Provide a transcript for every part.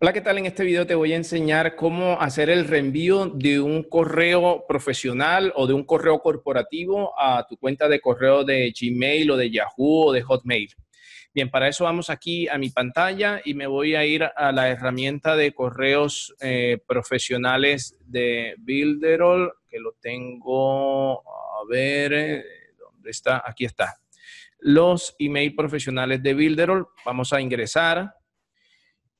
Hola, ¿qué tal? En este video te voy a enseñar cómo hacer el reenvío de un correo profesional o de un correo corporativo a tu cuenta de correo de Gmail o de Yahoo o de Hotmail. Bien, para eso vamos aquí a mi pantalla y me voy a ir a la herramienta de correos eh, profesionales de Builderall, que lo tengo, a ver, eh, ¿dónde está? Aquí está. Los email profesionales de Builderall. Vamos a ingresar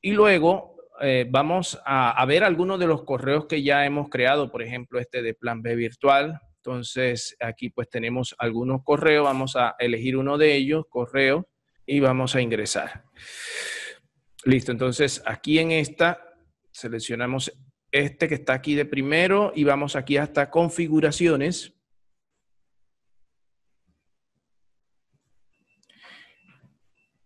y luego eh, vamos a, a, ver algunos de los correos que ya hemos creado, por ejemplo, este de Plan B virtual. Entonces, aquí pues tenemos algunos correos, vamos a elegir uno de ellos, correo, y vamos a ingresar. Listo, entonces aquí en esta seleccionamos este que está aquí de primero y vamos aquí hasta configuraciones.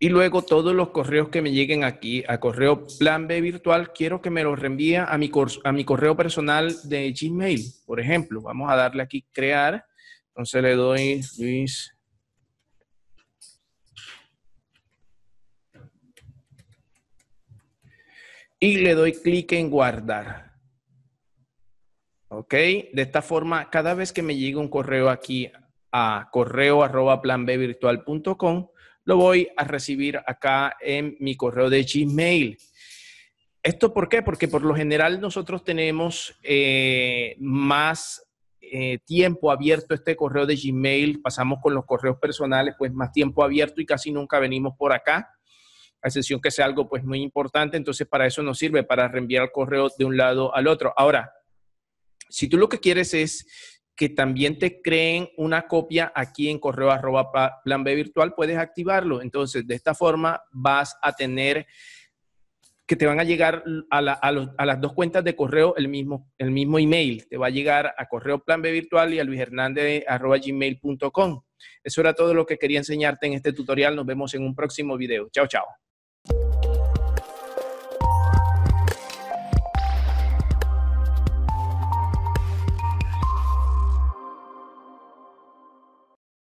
Y luego todos los correos que me lleguen aquí a correo plan B virtual, quiero que me los reenvíe a mi, a mi correo personal de Gmail, por ejemplo. Vamos a darle aquí crear. Entonces le doy Luis. Y le doy clic en guardar. ¿Ok? De esta forma, cada vez que me llegue un correo aquí a correo arroba virtual.com lo voy a recibir acá en mi correo de Gmail. ¿Esto por qué? Porque por lo general nosotros tenemos eh, más eh, tiempo abierto este correo de Gmail, pasamos con los correos personales, pues más tiempo abierto y casi nunca venimos por acá, a excepción que sea algo pues muy importante, entonces para eso nos sirve, para reenviar el correo de un lado al otro. Ahora, si tú lo que quieres es que también te creen una copia aquí en correo arroba plan B virtual, puedes activarlo. Entonces, de esta forma vas a tener que te van a llegar a, las dos cuentas de correo el mismo, el mismo email. Te va a llegar a correo plan B virtual y a luishernandez.gmail.com. Eso era todo lo que quería enseñarte en este tutorial. Nos vemos en un próximo video. Chao, chao.